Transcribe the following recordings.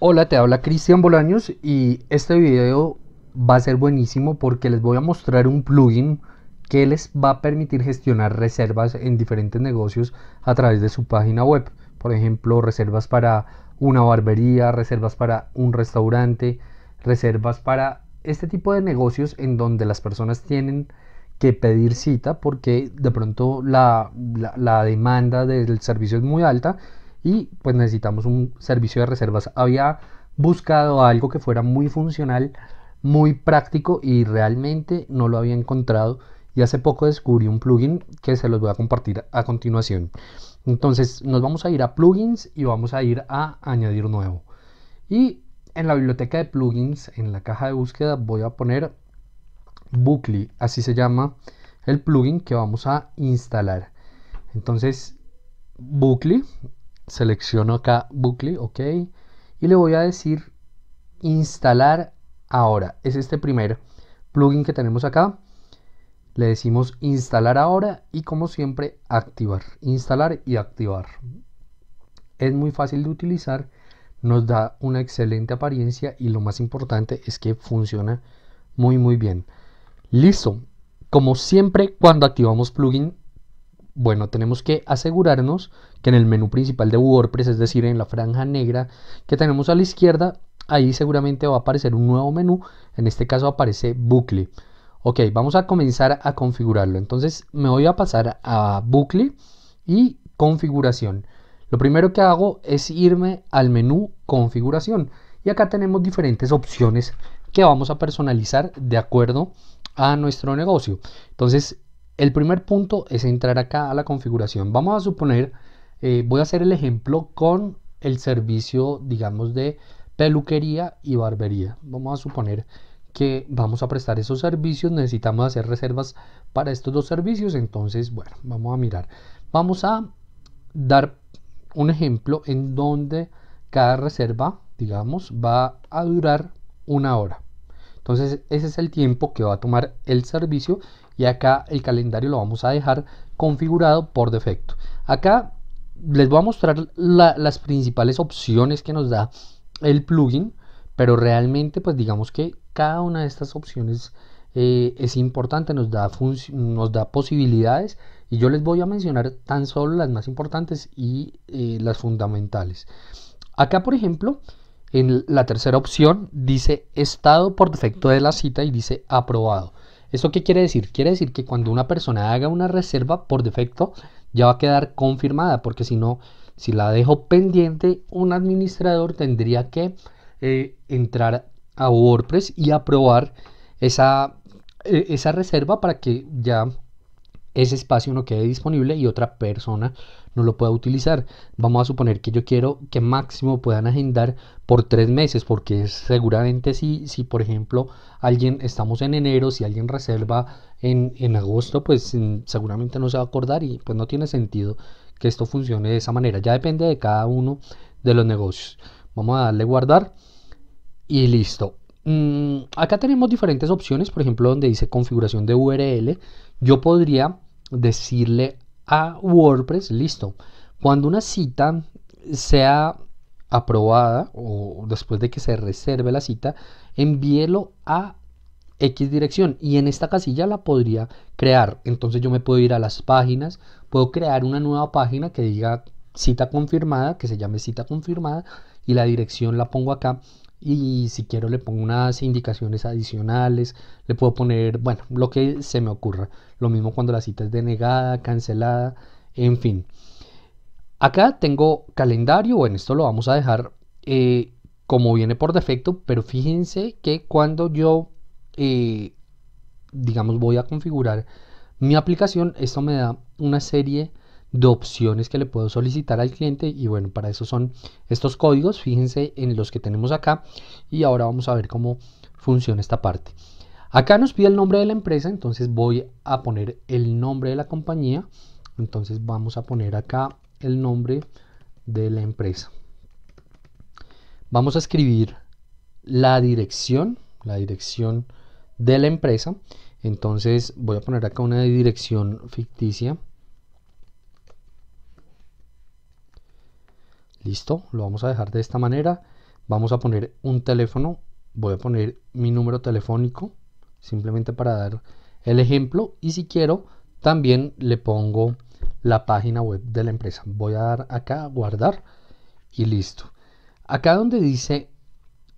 Hola, te habla Cristian Bolaños y este video va a ser buenísimo porque les voy a mostrar un plugin que les va a permitir gestionar reservas en diferentes negocios a través de su página web. Por ejemplo, reservas para una barbería, reservas para un restaurante, reservas para este tipo de negocios en donde las personas tienen que pedir cita porque de pronto la, la, la demanda del servicio es muy alta y pues necesitamos un servicio de reservas. Había buscado algo que fuera muy funcional, muy práctico y realmente no lo había encontrado y hace poco descubrí un plugin que se los voy a compartir a continuación. Entonces nos vamos a ir a plugins y vamos a ir a añadir nuevo. Y en la biblioteca de plugins, en la caja de búsqueda, voy a poner Bookly, así se llama el plugin que vamos a instalar. Entonces, Bookly selecciono acá bucle, ok, y le voy a decir instalar ahora. Es este primer plugin que tenemos acá. Le decimos instalar ahora y como siempre activar, instalar y activar. Es muy fácil de utilizar, nos da una excelente apariencia y lo más importante es que funciona muy muy bien. Listo, como siempre cuando activamos plugin bueno, tenemos que asegurarnos que en el menú principal de WordPress, es decir, en la franja negra que tenemos a la izquierda, ahí seguramente va a aparecer un nuevo menú, en este caso aparece bucle. Ok, vamos a comenzar a configurarlo. Entonces me voy a pasar a bucle y configuración. Lo primero que hago es irme al menú configuración y acá tenemos diferentes opciones que vamos a personalizar de acuerdo a nuestro negocio. Entonces el primer punto es entrar acá a la configuración. Vamos a suponer, eh, voy a hacer el ejemplo con el servicio, digamos, de peluquería y barbería. Vamos a suponer que vamos a prestar esos servicios, necesitamos hacer reservas para estos dos servicios, entonces, bueno, vamos a mirar. Vamos a dar un ejemplo en donde cada reserva, digamos, va a durar una hora. Entonces, ese es el tiempo que va a tomar el servicio y acá el calendario lo vamos a dejar configurado por defecto. Acá les voy a mostrar las principales opciones que nos da el plugin, pero realmente pues digamos que cada una de estas opciones eh, es importante, nos da, nos da posibilidades y yo les voy a mencionar tan solo las más importantes y eh, las fundamentales. Acá por ejemplo, en la tercera opción dice estado por defecto de la cita y dice aprobado. ¿Eso qué quiere decir? Quiere decir que cuando una persona haga una reserva por defecto, ya va a quedar confirmada, porque si no, si la dejo pendiente, un administrador tendría que eh, entrar a WordPress y aprobar esa, e, esa reserva para que ya ese espacio no quede disponible y otra persona no lo pueda utilizar. Vamos a suponer que yo quiero que máximo puedan agendar por tres meses, porque seguramente si, si por ejemplo alguien estamos en enero, si alguien reserva en, agosto, pues mm, seguramente no se va a acordar y pues no tiene sentido que esto funcione de esa manera. Ya depende de cada uno de los negocios. Vamos a darle guardar y listo. Mm, acá tenemos diferentes opciones, por ejemplo, donde dice configuración de URL. Yo podría decirle a WordPress, listo, cuando una cita sea aprobada o después de que se reserve la cita, envíelo a X dirección y en esta casilla la podría crear. Entonces yo me puedo ir a las páginas, puedo crear una nueva página que diga cita confirmada, que se llame cita confirmada y la dirección la pongo acá y si quiero le pongo unas indicaciones adicionales, le puedo poner, bueno, lo que se me ocurra. Lo mismo cuando la cita es denegada, cancelada, en fin. Acá tengo calendario, bueno, esto lo vamos a dejar eh, como viene por defecto, pero fíjense que cuando yo, eh, digamos, voy a configurar mi aplicación, esto me da una serie de de opciones que le puedo solicitar al cliente y bueno, para eso son estos códigos, fíjense en los que tenemos acá y ahora vamos a ver cómo funciona esta parte. Acá nos pide el nombre de la empresa, entonces voy a poner el nombre de la compañía, entonces vamos a poner acá el nombre de la empresa. Vamos a escribir la dirección, la dirección de la empresa, entonces voy a poner acá una dirección ficticia Listo, lo vamos a dejar de esta manera. Vamos a poner un teléfono. Voy a poner mi número telefónico, simplemente para dar el ejemplo. Y si quiero, también le pongo la página web de la empresa. Voy a dar acá, guardar y listo. Acá donde dice,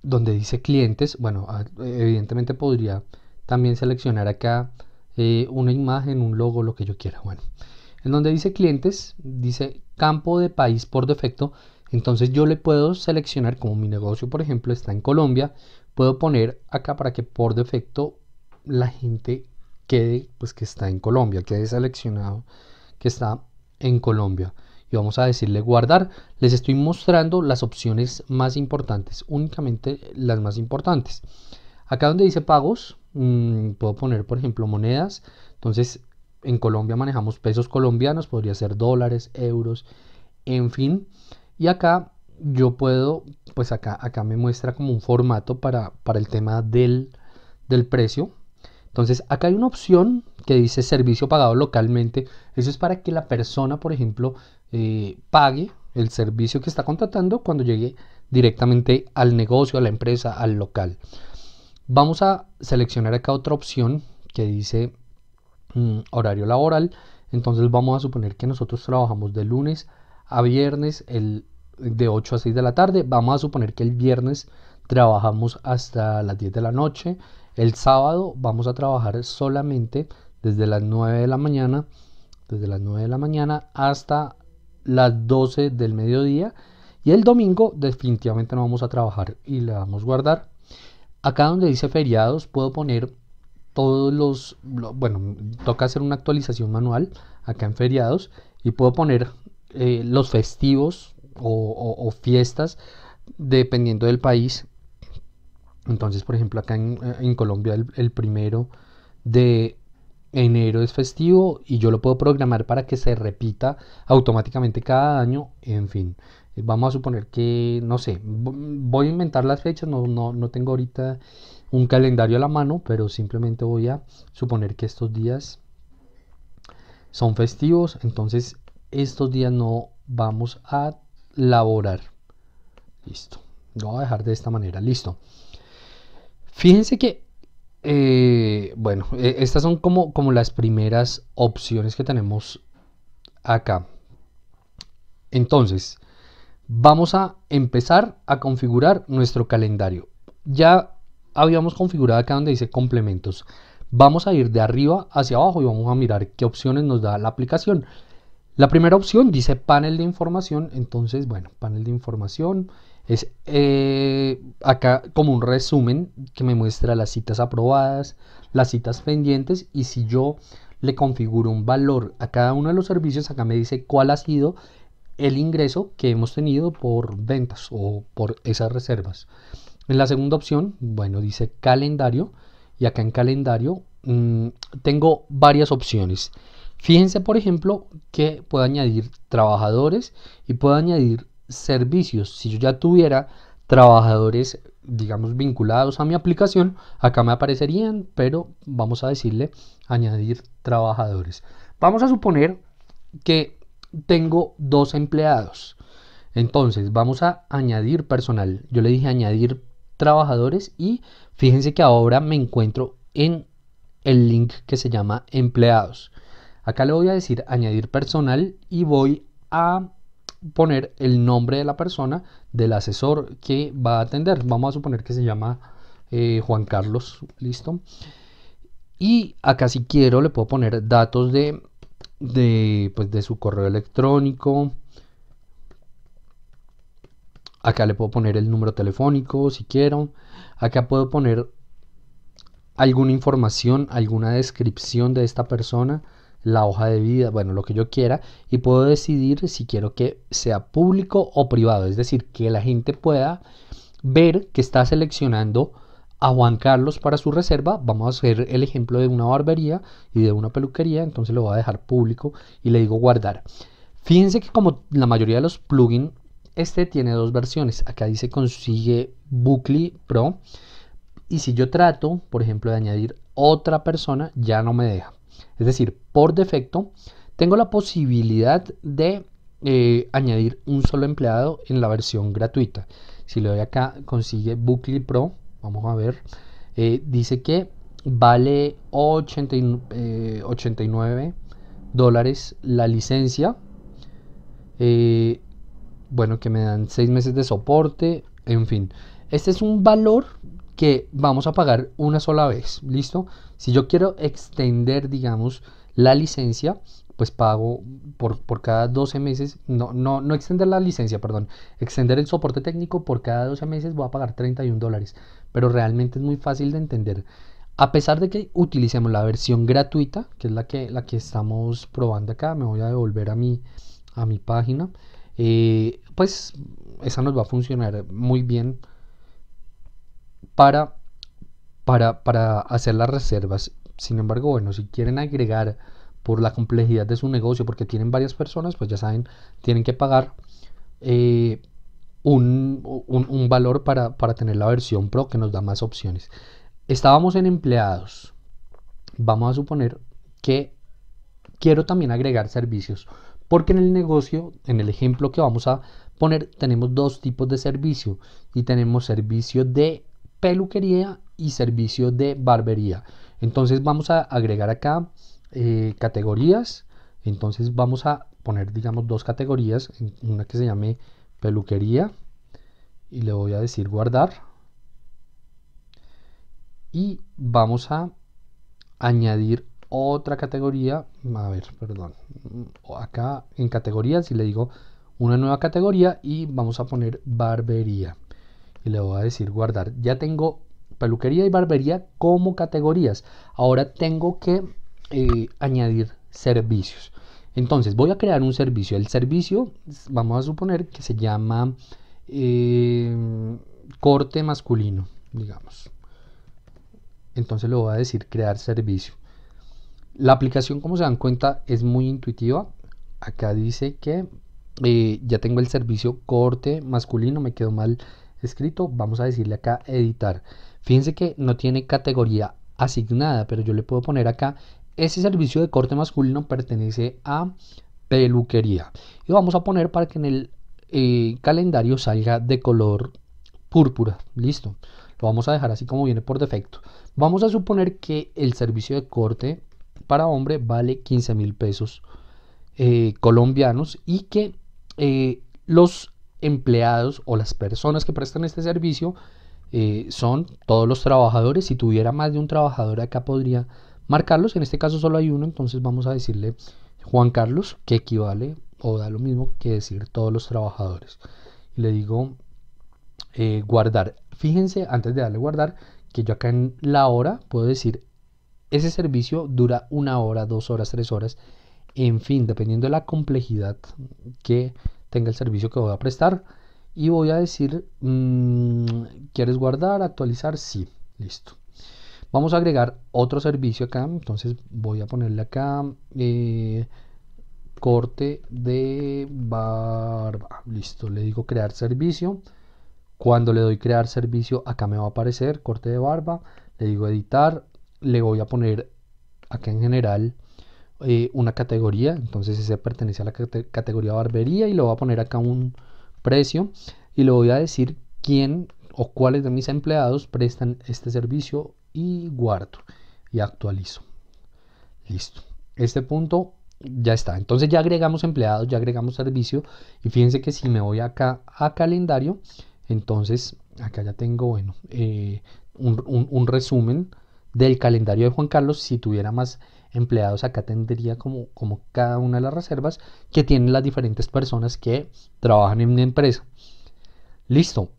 donde dice clientes, bueno, ah, evidentemente podría también seleccionar acá eh, una imagen, un logo, lo que yo quiera. Bueno, en donde dice clientes, dice campo de país por defecto, entonces yo le puedo seleccionar, como mi negocio por ejemplo está en Colombia, puedo poner acá para que por defecto la gente quede, pues que está en Colombia, quede seleccionado que está en Colombia. Y vamos a decirle guardar. Les estoy mostrando las opciones más importantes, únicamente las más importantes. Acá donde dice pagos, mm, puedo poner por ejemplo monedas. Entonces en Colombia manejamos pesos colombianos, podría ser dólares, euros, en fin. Y acá yo puedo, pues acá, acá me muestra como un formato para, para el tema del, del precio. Entonces, acá hay una opción que dice servicio pagado localmente. Eso es para que la persona, por ejemplo, eh, pague el servicio que está contratando cuando llegue directamente al negocio, a la empresa, al local. Vamos a seleccionar acá otra opción que dice Mm, horario laboral. Entonces vamos a suponer que nosotros trabajamos de lunes a viernes el, de 8 a 6 de la tarde. Vamos a suponer que el viernes trabajamos hasta las 10 de la noche. El sábado vamos a trabajar solamente desde las 9 de la mañana, desde las 9 de la mañana hasta las 12 del mediodía. Y el domingo definitivamente no vamos a trabajar y le a guardar. Acá donde dice feriados puedo poner todos los, bueno, toca hacer una actualización manual acá en feriados y puedo poner eh, los festivos o, fiestas dependiendo del país. Entonces, por ejemplo, acá en, eh, Colombia el primero de enero es festivo y yo lo puedo programar para que se repita automáticamente cada año, en fin. Eh, vamos a suponer que, no sé, voy a inventar las fechas, no, no, tengo ahorita un calendario a la mano, pero simplemente voy a suponer que estos días son festivos, entonces estos días no vamos a laborar. Listo, lo voy a dejar de esta manera, listo. Fíjense que eh, bueno, e, estas son como, como las primeras opciones que tenemos acá. Entonces, vamos a empezar a configurar nuestro calendario. Ya habíamos configurado acá donde dice complementos. Vamos a ir de arriba hacia abajo y vamos a mirar qué opciones nos da la aplicación. La primera opción dice panel de información, entonces, bueno, panel de información. Es eh, acá como un resumen que me muestra las citas aprobadas, las citas pendientes y si yo le configuro un valor a cada uno de los servicios, acá me dice cuál ha sido el ingreso que hemos tenido por ventas o por esas reservas. En la segunda opción, bueno, dice calendario y acá en calendario mm, tengo varias opciones. Fíjense, por ejemplo, que puedo añadir trabajadores y puedo añadir servicios. Si yo ya tuviera trabajadores, digamos, vinculados a mi aplicación, acá me aparecerían, pero vamos a decirle añadir trabajadores. Vamos a suponer que tengo dos empleados. Entonces, vamos a añadir personal. Yo le dije añadir trabajadores y fíjense que ahora me encuentro en el link que se llama empleados. Acá le voy a decir añadir personal y voy a poner el nombre de la persona, del asesor que va a atender. Vamos a suponer que se llama eh, Juan Carlos, listo. Y acá si quiero le puedo poner datos de, de, pues, de su correo electrónico. Acá le puedo poner el número telefónico si quiero. Acá puedo poner alguna información, alguna descripción de esta persona la hoja de vida, bueno, lo que yo quiera, y puedo decidir si quiero que sea público o privado, es decir, que la gente pueda ver que está seleccionando a Juan Carlos para su reserva, vamos a hacer el ejemplo de una barbería y de una peluquería, entonces lo voy a dejar público y le digo guardar. Fíjense que como la mayoría de los plugins, este tiene dos versiones. Acá dice consigue bucle Pro. Y si yo trato, por ejemplo, de añadir otra persona, ya no me deja. Es decir, por defecto, tengo la posibilidad de eh, añadir un solo empleado en la versión gratuita. Si le doy acá, consigue Bookly Pro. Vamos a ver. Eh, dice que vale 89 eh, dólares la licencia. bueno, que me dan 6 meses de soporte. En fin, este es un valor que vamos a pagar una sola vez, ¿listo? Si yo quiero extender, digamos, la licencia, pues pago por, por cada 12 meses, no, no, no extender la licencia, perdón, extender el soporte técnico por cada 12 meses voy a pagar 31 dólares, pero realmente es muy fácil de entender. A pesar de que utilicemos la versión gratuita, que es la que, la que estamos probando acá, me voy a devolver a mi, a mi página, eh, pues esa nos va a funcionar muy bien para, para, hacer las reservas. Sin embargo, bueno, si quieren agregar por la complejidad de su negocio, porque tienen varias personas, pues ya saben, tienen que pagar eh, un, valor para, para tener la versión Pro que nos da más opciones. Estábamos en empleados. Vamos a suponer que quiero también agregar servicios, porque en el negocio, en el ejemplo que vamos a poner, tenemos dos tipos de servicio y tenemos servicio de peluquería y servicio de barbería. Entonces vamos a agregar acá eh, categorías. Entonces vamos a poner, digamos, dos categorías. Una que se llame peluquería. Y le voy a decir guardar. Y vamos a añadir otra categoría. A ver, perdón. Acá en categorías y le digo una nueva categoría y vamos a poner barbería y le voy a decir guardar. Ya tengo peluquería y barbería como categorías. Ahora tengo que eh, añadir servicios. Entonces voy a crear un servicio. El servicio, vamos a suponer que se llama eh, corte masculino, digamos. Entonces le voy a decir crear servicio. La aplicación, como se dan cuenta, es muy intuitiva. Acá dice que eh, ya tengo el servicio corte masculino, me quedo mal escrito, vamos a decirle acá editar. Fíjense que no tiene categoría asignada, pero yo le puedo poner acá, ese servicio de corte masculino pertenece a peluquería. Y vamos a poner para que en el eh, calendario salga de color púrpura. Listo. Lo vamos a dejar así como viene por defecto. Vamos a suponer que el servicio de corte para hombre vale 15 mil pesos eh, colombianos y que eh, los empleados o las personas que prestan este servicio eh, son todos los trabajadores. Si tuviera más de un trabajador acá podría marcarlos. En este caso solo hay uno, entonces vamos a decirle Juan Carlos, que equivale o da lo mismo que decir todos los trabajadores. Y le digo eh, guardar. Fíjense, antes de darle guardar, que yo acá en la hora puedo decir ese servicio dura una hora, dos horas, tres horas. En fin, dependiendo de la complejidad que tenga el servicio que voy a prestar y voy a decir, mm, ¿quieres guardar, actualizar? Sí, listo. Vamos a agregar otro servicio acá, entonces voy a ponerle acá eh, corte de barba. Listo, le digo crear servicio. Cuando le doy crear servicio, acá me va a aparecer corte de barba. Le digo editar, le voy a poner acá en general eh, una categoría, entonces ese pertenece a la categoría barbería y le voy a poner acá un precio y le voy a decir quién o cuáles de mis empleados prestan este servicio y guardo y actualizo. Listo. Este punto ya está. Entonces ya agregamos empleados, ya agregamos servicio y fíjense que si me voy acá a calendario, entonces acá ya tengo, bueno, eh, un resumen del calendario de Juan Carlos, si tuviera más empleados, acá tendría como, como cada una de las reservas que tienen las diferentes personas que trabajan en una empresa. Listo.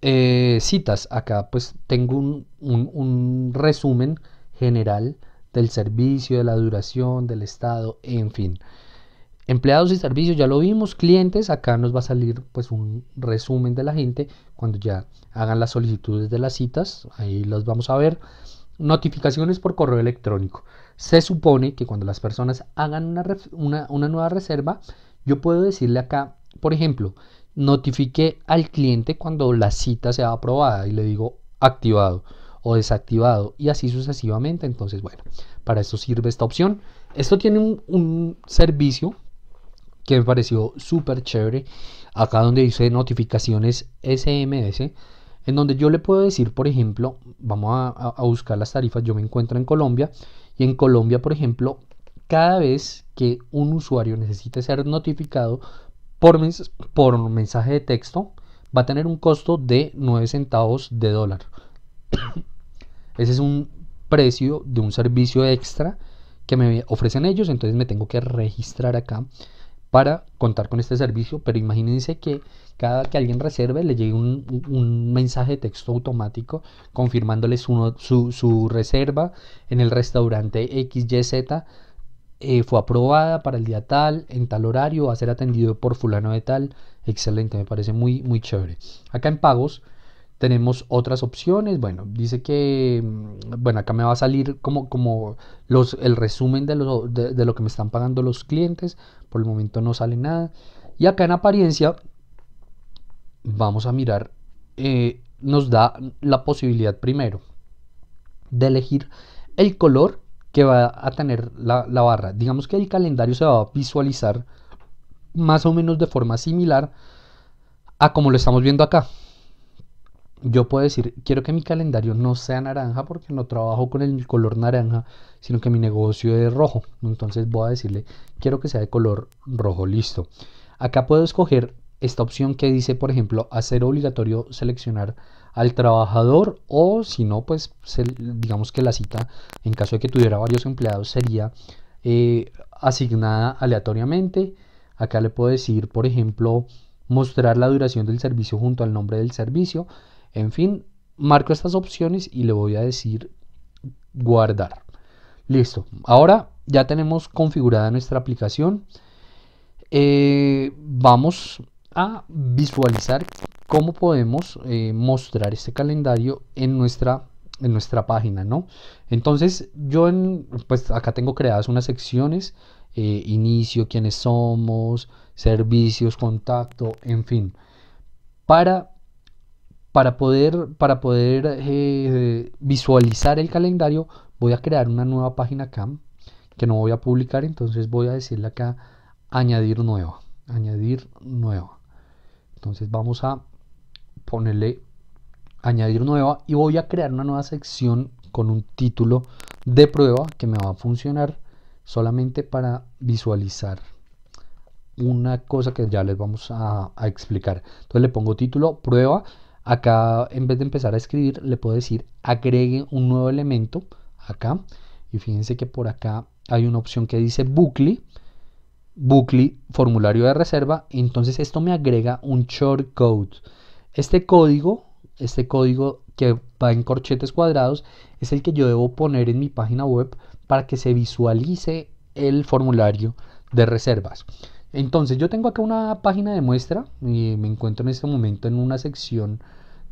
Eh, citas. Acá pues tengo un, resumen general del servicio, de la duración, del estado, en fin. Empleados y servicios ya lo vimos, clientes, acá nos va a salir pues un resumen de la gente cuando ya hagan las solicitudes de las citas, ahí las vamos a ver. Notificaciones por correo electrónico. Se supone que cuando las personas hagan una, una, nueva reserva, yo puedo decirle acá, por ejemplo, notifique al cliente cuando la cita sea aprobada y le digo activado o desactivado y así sucesivamente. Entonces, bueno, para eso sirve esta opción. Esto tiene un, un servicio que me pareció súper chévere. Acá donde dice notificaciones SMS, en donde yo le puedo decir, por ejemplo, vamos a, buscar las tarifas, yo me encuentro en Colombia y en Colombia, por ejemplo, cada vez que un usuario necesite ser notificado por, por mensaje de texto, va a tener un costo de 9 centavos de dólar. Ese es un precio de un servicio extra que me ofrecen ellos, entonces me tengo que registrar acá para contar con este servicio, pero imagínense que cada que alguien reserve le llegue un, mensaje de texto automático confirmándole su, reserva en el restaurante XYZ. Eh, fue aprobada para el día tal, en tal horario, va a ser atendido por fulano de tal. Excelente, me parece muy, muy chévere. Acá en pagos, tenemos otras opciones. Bueno, dice que, mm, bueno, acá me va a salir como, como los, el resumen de, lo que me están pagando los clientes. Por el momento no sale nada. Y acá en apariencia vamos a mirar, eh, nos da la posibilidad primero de elegir el color que va a tener la, barra. Digamos que el calendario se va a visualizar más o menos de forma similar a como lo estamos viendo acá yo puedo decir, quiero que mi calendario no sea naranja porque no trabajo con el color naranja, sino que mi negocio es rojo. Entonces voy a decirle, quiero que sea de color rojo, listo. Acá puedo escoger esta opción que dice, por ejemplo, hacer obligatorio seleccionar al trabajador o si no, pues digamos que la cita, en caso de que tuviera varios empleados, sería eh, asignada aleatoriamente. Acá le puedo decir, por ejemplo, mostrar la duración del servicio junto al nombre del servicio en fin, marco estas opciones y le voy a decir guardar. Listo. Ahora ya tenemos configurada nuestra aplicación. Eh, vamos a visualizar cómo podemos eh, mostrar este calendario en nuestra en nuestra página, ¿no? Entonces, yo en, pues acá tengo creadas unas secciones, eh, inicio, quiénes somos, servicios, contacto, en fin, para para poder, para poder eh, visualizar el calendario, voy a crear una nueva página CAM que no voy a publicar, entonces voy a decirle acá añadir nueva, añadir nueva. Entonces vamos a ponerle añadir nueva y voy a crear una nueva sección con un título de prueba que me va a funcionar solamente para visualizar una cosa que ya les vamos a, a explicar. Entonces le pongo título prueba Acá, en vez de empezar a escribir, le puedo decir agregue un nuevo elemento acá. Y fíjense que por acá hay una opción que dice bucle, bucle, formulario de reserva. Entonces esto me agrega un shortcode. Este código, este código que va en corchetes cuadrados, es el que yo debo poner en mi página web para que se visualice el formulario de reservas. Entonces yo tengo acá una página de muestra y me encuentro en este momento en una sección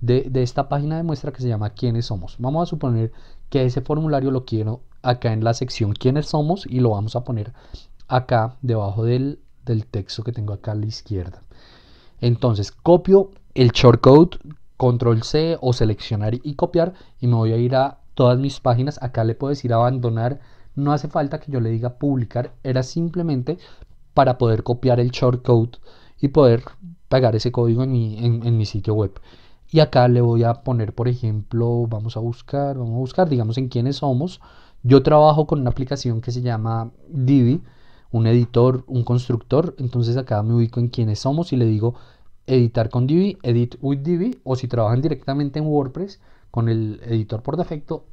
de, esta página de muestra que se llama quiénes somos. Vamos a suponer que ese formulario lo quiero acá en la sección quiénes somos y lo vamos a poner acá debajo del, texto que tengo acá a la izquierda. Entonces copio el shortcode, control C o seleccionar y copiar y me voy a ir a todas mis páginas. Acá le puedo decir abandonar. No hace falta que yo le diga publicar. Era simplemente para poder copiar el shortcode y poder pegar ese código en mi, en mi sitio web. Y acá le voy a poner, por ejemplo, vamos a buscar, vamos a buscar, digamos, en quiénes somos. Yo trabajo con una aplicación que se llama Divi, un editor, un constructor. Entonces acá me ubico en quiénes somos y le digo editar con Divi, edit with Divi, o si trabajan directamente en WordPress con el editor por defecto,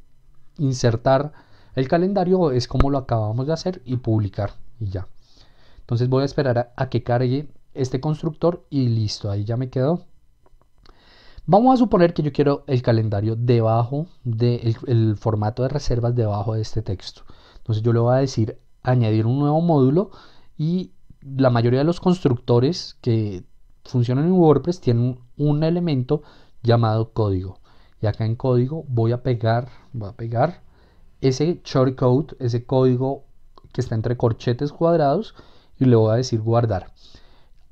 insertar el calendario es como lo acabamos de hacer y publicar y ya. Entonces voy a esperar a, que cargue este constructor y listo, ahí ya me quedo Vamos a suponer que yo quiero el calendario debajo de el formato de reservas debajo de este texto. Entonces yo le voy a decir añadir un nuevo módulo y la mayoría de los constructores que funcionan en WordPress tienen un elemento llamado código. Y acá en código voy a pegar, voy a pegar ese shortcode, ese código que está entre corchetes cuadrados y le voy a decir guardar.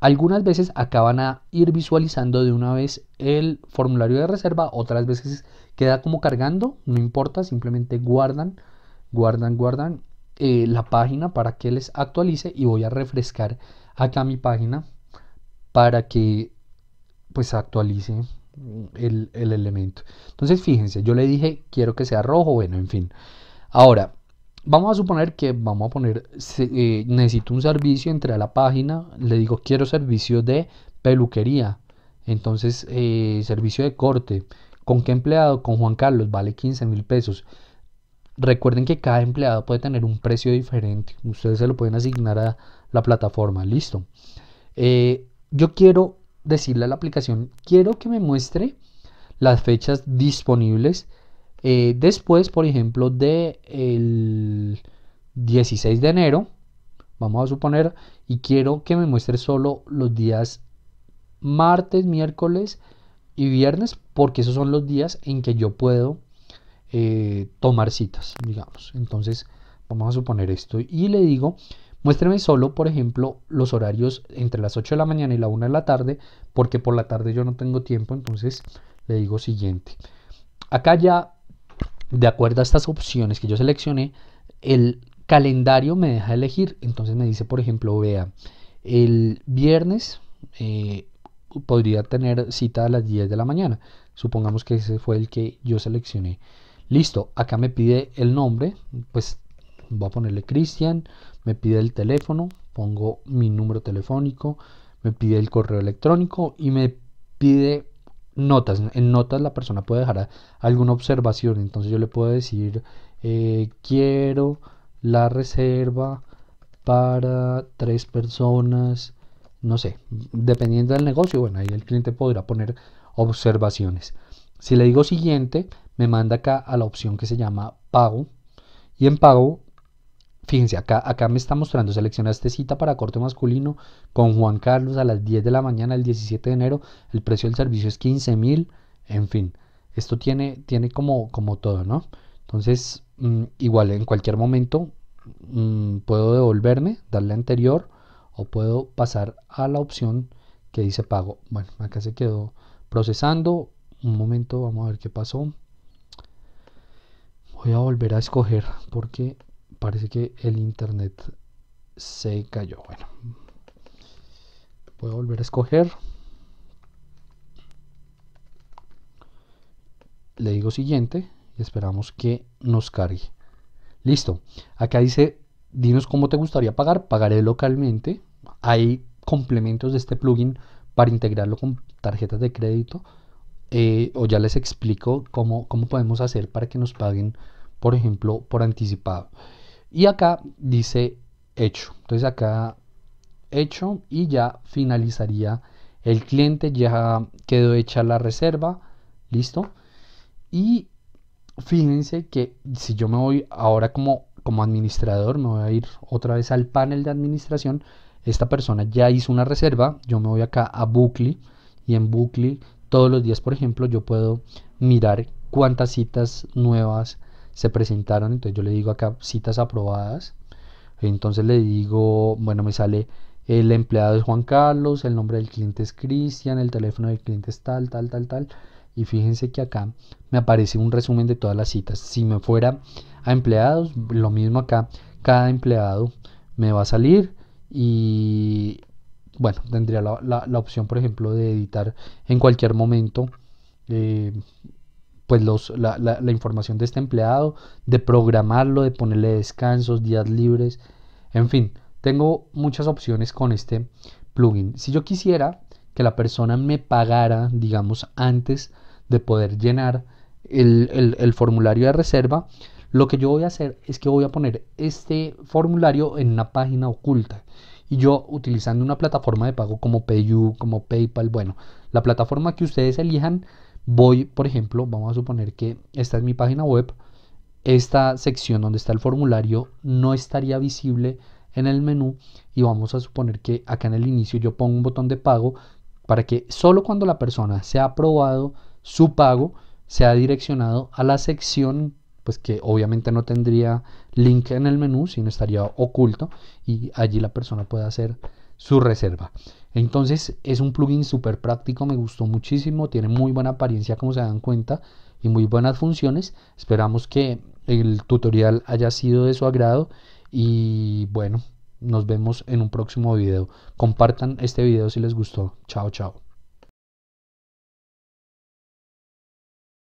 Algunas veces acaban a ir visualizando de una vez el formulario de reserva, otras veces queda como cargando, no importa, simplemente guardan, guardan, guardan eh, la página para que les actualice y voy a refrescar acá mi página para que pues actualice el, el elemento. Entonces fíjense, yo le dije quiero que sea rojo, bueno, en fin. Ahora, Vamos a suponer que vamos a poner, eh, necesito un servicio, entre a la página, le digo quiero servicio de peluquería, entonces eh, servicio de corte, ¿con qué empleado? Con Juan Carlos, vale 15 mil pesos. Recuerden que cada empleado puede tener un precio diferente, ustedes se lo pueden asignar a la plataforma, listo. Eh, yo quiero decirle a la aplicación, quiero que me muestre las fechas disponibles eh, después, por ejemplo, del el 16 de enero, vamos a suponer, y quiero que me muestre solo los días martes, miércoles y viernes, porque esos son los días en que yo puedo eh, tomar citas, digamos. Entonces, vamos a suponer esto y le digo, muéstrame solo, por ejemplo, los horarios entre las 8 de la mañana y la 1 de la tarde, porque por la tarde yo no tengo tiempo, entonces le digo siguiente. Acá ya de acuerdo a estas opciones que yo seleccioné, el calendario me deja elegir. Entonces me dice, por ejemplo, vea, el viernes eh, podría tener cita a las 10 de la mañana. Supongamos que ese fue el que yo seleccioné. Listo, acá me pide el nombre, pues voy a ponerle Cristian, me pide el teléfono, pongo mi número telefónico, me pide el correo electrónico y me pide notas. En notas la persona puede dejar alguna observación. Entonces yo le puedo decir, eh, quiero la reserva para tres personas. No sé, dependiendo del negocio, bueno, ahí el cliente podrá poner observaciones. Si le digo siguiente, me manda acá a la opción que se llama pago. Y en pago Fíjense, acá, acá me está mostrando, esta cita para corte masculino con Juan Carlos a las 10 de la mañana el 17 de enero, el precio del servicio es 15 mil, en fin, esto tiene, tiene como, como todo, ¿no? Entonces, mm, igual en cualquier momento mm, puedo devolverme, darle anterior o puedo pasar a la opción que dice pago. Bueno, acá se quedó procesando, un momento, vamos a ver qué pasó. Voy a volver a escoger porque parece que el internet se cayó. Bueno, puedo volver a escoger. Le digo siguiente y esperamos que nos cargue. Listo. Acá dice, dinos cómo te gustaría pagar. Pagaré localmente. Hay complementos de este plugin para integrarlo con tarjetas de crédito. Eh, o ya les explico cómo, cómo podemos hacer para que nos paguen, por ejemplo, por anticipado. Y acá dice hecho. Entonces acá hecho y ya finalizaría el cliente. Ya quedó hecha la reserva. Listo. Y fíjense que si yo me voy ahora como, como administrador, me voy a ir otra vez al panel de administración. Esta persona ya hizo una reserva. Yo me voy acá a Bookly y en Bookly todos los días, por ejemplo, yo puedo mirar cuántas citas nuevas se presentaron, entonces yo le digo acá citas aprobadas, entonces le digo, bueno, me sale el empleado es Juan Carlos, el nombre del cliente es Cristian, el teléfono del cliente es tal, tal, tal, tal. Y fíjense que acá me aparece un resumen de todas las citas. Si me fuera a empleados, lo mismo acá, cada empleado me va a salir y bueno, tendría la, opción, por ejemplo, de editar en cualquier momento. Eh, pues los, la, la, información de este empleado, de programarlo, de ponerle descansos, días libres, en fin, tengo muchas opciones con este plugin. Si yo quisiera que la persona me pagara, digamos, antes de poder llenar el, el, el formulario de reserva, lo que yo voy a hacer es que voy a poner este formulario en una página oculta. Y yo utilizando una plataforma de pago como PayU, como PayPal, bueno, la plataforma que ustedes elijan, voy, por ejemplo, vamos a suponer que esta es mi página web, esta sección donde está el formulario no estaría visible en el menú y vamos a suponer que acá en el inicio yo pongo un botón de pago para que solo cuando la persona se ha aprobado su pago sea direccionado a la sección pues que obviamente no tendría link en el menú sino estaría oculto y allí la persona puede hacer su reserva. Entonces es un plugin súper práctico, me gustó muchísimo, tiene muy buena apariencia como se dan cuenta y muy buenas funciones. Esperamos que el tutorial haya sido de su agrado y bueno, nos vemos en un próximo video. Compartan este video si les gustó. Chao, chao.